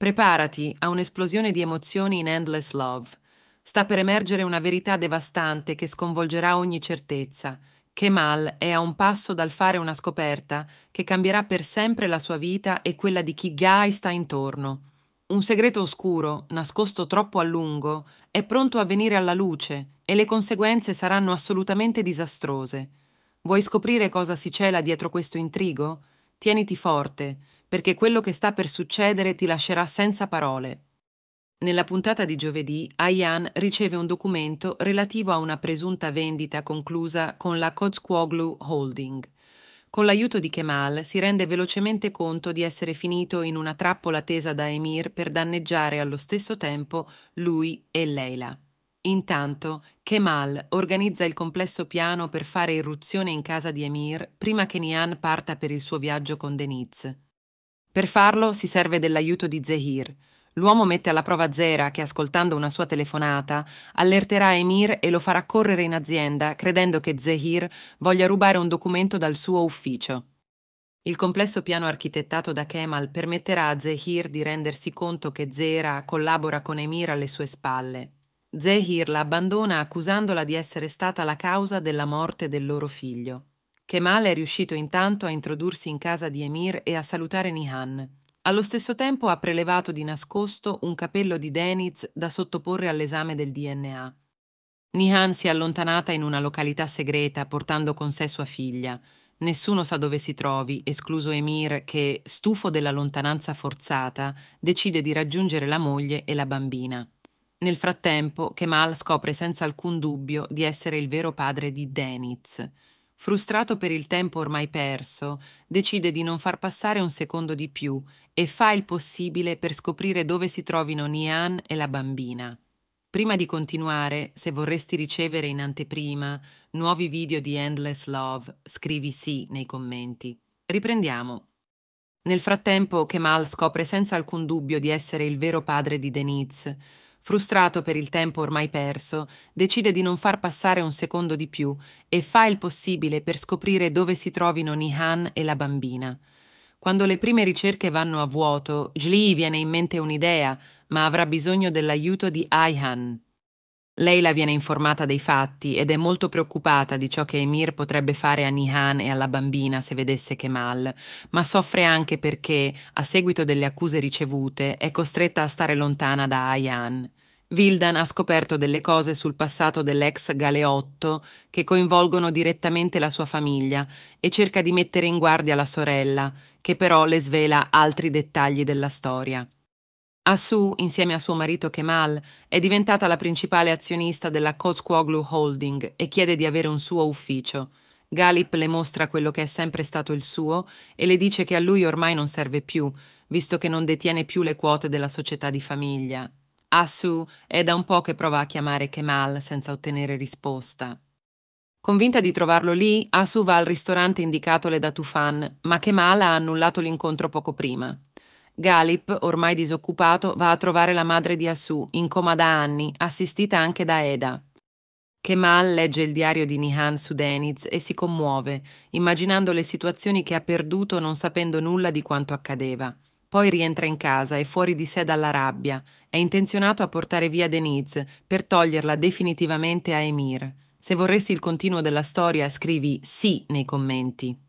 Preparati a un'esplosione di emozioni in Endless Love. Sta per emergere una verità devastante che sconvolgerà ogni certezza. Kemal è a un passo dal fare una scoperta che cambierà per sempre la sua vita e quella di chi Guy sta intorno. Un segreto oscuro, nascosto troppo a lungo, è pronto a venire alla luce e le conseguenze saranno assolutamente disastrose. Vuoi scoprire cosa si cela dietro questo intrigo? Tieniti forte, perché quello che sta per succedere ti lascerà senza parole. Nella puntata di giovedì, Ayan riceve un documento relativo a una presunta vendita conclusa con la Cozquoglu Holding. Con l'aiuto di Kemal si rende velocemente conto di essere finito in una trappola tesa da Emir per danneggiare allo stesso tempo lui e Leila. Intanto, Kemal organizza il complesso piano per fare irruzione in casa di Emir prima che Nian parta per il suo viaggio con Deniz. Per farlo si serve dell'aiuto di Zehir. L'uomo mette alla prova Zera che, ascoltando una sua telefonata, allerterà Emir e lo farà correre in azienda credendo che Zehir voglia rubare un documento dal suo ufficio. Il complesso piano architettato da Kemal permetterà a Zehir di rendersi conto che Zera collabora con Emir alle sue spalle. Zehir la abbandona accusandola di essere stata la causa della morte del loro figlio. Kemal è riuscito intanto a introdursi in casa di Emir e a salutare Nihan. Allo stesso tempo ha prelevato di nascosto un capello di Deniz da sottoporre all'esame del DNA. Nihan si è allontanata in una località segreta portando con sé sua figlia. Nessuno sa dove si trovi, escluso Emir che, stufo della lontananza forzata, decide di raggiungere la moglie e la bambina. Nel frattempo, Kemal scopre senza alcun dubbio di essere il vero padre di Deniz frustrato per il tempo ormai perso, decide di non far passare un secondo di più e fa il possibile per scoprire dove si trovino Nian e la bambina. Prima di continuare, se vorresti ricevere in anteprima nuovi video di Endless Love, scrivi sì nei commenti. Riprendiamo. Nel frattempo, Kemal scopre senza alcun dubbio di essere il vero padre di Deniz, frustrato per il tempo ormai perso, decide di non far passare un secondo di più e fa il possibile per scoprire dove si trovino Nihan e la bambina. Quando le prime ricerche vanno a vuoto, Jli viene in mente un'idea, ma avrà bisogno dell'aiuto di Aihan, Leila viene informata dei fatti ed è molto preoccupata di ciò che Emir potrebbe fare a Nihan e alla bambina se vedesse Kemal, ma soffre anche perché, a seguito delle accuse ricevute, è costretta a stare lontana da Ayan. Vildan ha scoperto delle cose sul passato dell'ex galeotto che coinvolgono direttamente la sua famiglia e cerca di mettere in guardia la sorella, che però le svela altri dettagli della storia. Asu, ah, insieme a suo marito Kemal, è diventata la principale azionista della Cosquoglu Holding e chiede di avere un suo ufficio. Galip le mostra quello che è sempre stato il suo e le dice che a lui ormai non serve più, visto che non detiene più le quote della società di famiglia. Asu ah, è da un po' che prova a chiamare Kemal senza ottenere risposta. Convinta di trovarlo lì, Asu ah, va al ristorante indicatole da Tufan, ma Kemal ha annullato l'incontro poco prima. Galip, ormai disoccupato, va a trovare la madre di Asu, in coma da anni, assistita anche da Eda. Kemal legge il diario di Nihan su Deniz e si commuove, immaginando le situazioni che ha perduto non sapendo nulla di quanto accadeva. Poi rientra in casa e fuori di sé dalla rabbia. È intenzionato a portare via Deniz per toglierla definitivamente a Emir. Se vorresti il continuo della storia, scrivi sì nei commenti.